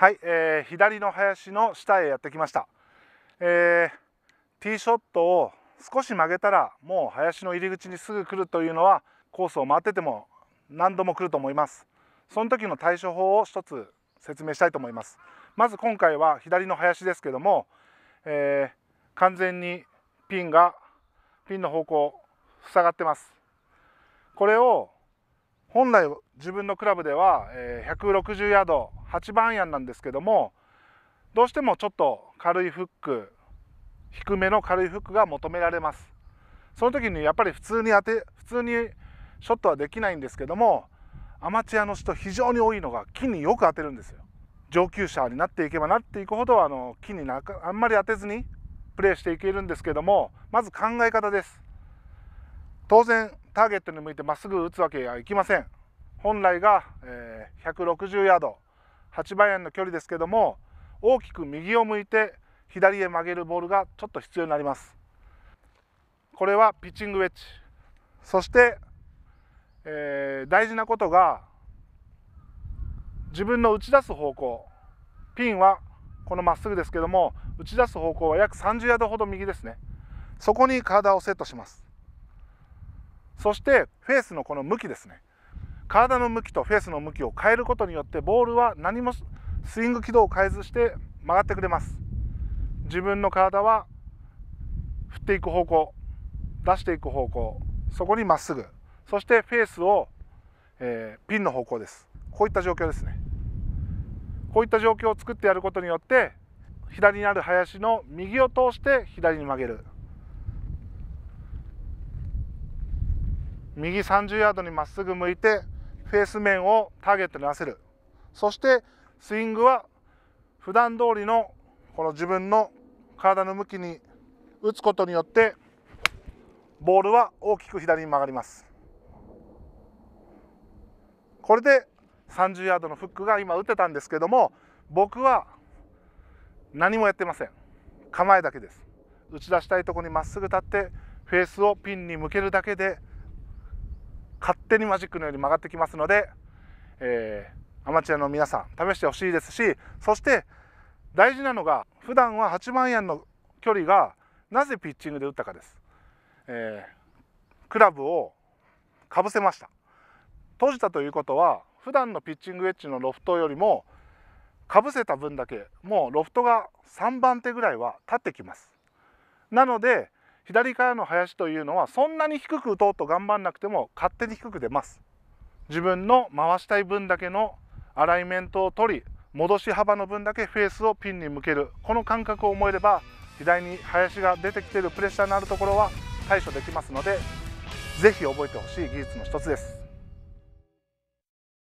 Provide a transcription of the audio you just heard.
はい、えー、左の林の下へやってきました、えー、ティーショットを少し曲げたらもう林の入り口にすぐ来るというのはコースを回ってても何度も来ると思いますその時の対処法を一つ説明したいと思いますまず今回は左の林ですけども、えー、完全にピンがピンの方向塞がってますこれを本来自分のクラブでは160ヤード8番アイアンなんですけどもどうしてもちょっと軽いフック低めの軽いフックが求められますその時にやっぱり普通に当て普通にショットはできないんですけどもアマチュアの人非常に多いのが木によく当てるんですよ上級者になっていけばなっていくほどあの木になあんまり当てずにプレーしていけるんですけどもまず考え方です当然ターゲットに向いてまっすぐ打つわけにはいきません本来が、え160ヤード8番円の距離ですけども大きく右を向いて左へ曲げるボールがちょっと必要になりますこれはピッチングウェッジそして、えー、大事なことが自分の打ち出す方向ピンはこのまっすぐですけども打ち出す方向は約30ヤードほど右ですねそこに体をセットしますそしてフェースのこの向きですね体の向きとフェースの向きを変えることによってボールは何もスイング軌道を変えずして曲がってくれます自分の体は振っていく方向出していく方向そこにまっすぐそしてフェースを、えー、ピンの方向ですこういった状況ですねこういった状況を作ってやることによって左にある林の右を通して左に曲げる右30ヤードにまっすぐ向いてフェース面をターゲットに合わせるそしてスイングは普段通りのこの自分の体の向きに打つことによってボールは大きく左に曲がりますこれで30ヤードのフックが今打てたんですけども僕は何もやってません構えだけです打ち出したいとこにまっすぐ立ってフェースをピンに向けるだけで勝手にマジックのように曲がってきますので、えー、アマチュアの皆さん試してほしいですしそして大事なのが普段は8万円の距離がなぜピッチングで打ったかです、えー、クラブをかぶせました閉じたということは普段のピッチングウェッジのロフトよりもかぶせた分だけもうロフトが3番手ぐらいは立ってきますなので左からの林というのはそんなに低く打とうと頑張んなくても勝手に低く出ます自分の回したい分だけのアライメントを取り戻し幅の分だけフェースをピンに向けるこの感覚を思えれば左に林が出てきているプレッシャーのあるところは対処できますので是非覚えてほしい技術の一つです。